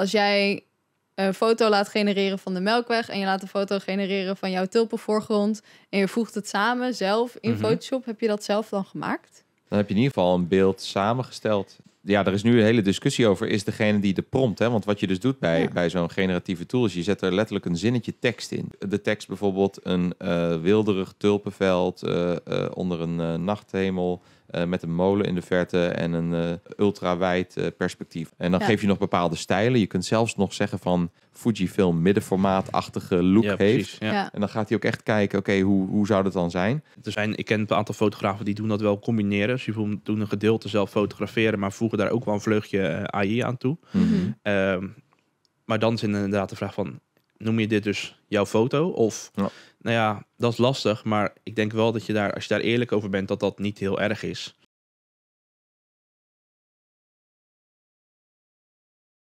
Als jij een foto laat genereren van de melkweg en je laat een foto genereren van jouw voorgrond en je voegt het samen zelf in mhm. Photoshop, heb je dat zelf dan gemaakt? Dan heb je in ieder geval een beeld samengesteld ja, er is nu een hele discussie over, is degene die de prompt. Hè? Want wat je dus doet bij, bij zo'n generatieve tool, is je zet er letterlijk een zinnetje tekst in. De tekst bijvoorbeeld een uh, wilderig tulpenveld eh, eh, onder een nachthemel. met een molen in de verte en een ultrawijd perspectief. En dan geef je nog bepaalde stijlen. Je kunt zelfs nog zeggen van Fujifilm middenformaatachtige look ja, heeft. En dan gaat hij ook echt kijken, oké, hoe, hoe zou dat dan zijn? Er zijn? Ik ken een aantal fotografen die doen dat wel combineren. Ze dus doen een gedeelte zelf fotograferen, maar voegen daar ook wel een vleugje eh, AI aan toe. Mhm. Ehm, maar dan is inderdaad de vraag van, noem je dit dus jouw foto? Of, nou ja, dat is lastig, maar ik denk wel dat je daar, als je daar eerlijk over bent, dat dat niet heel erg is.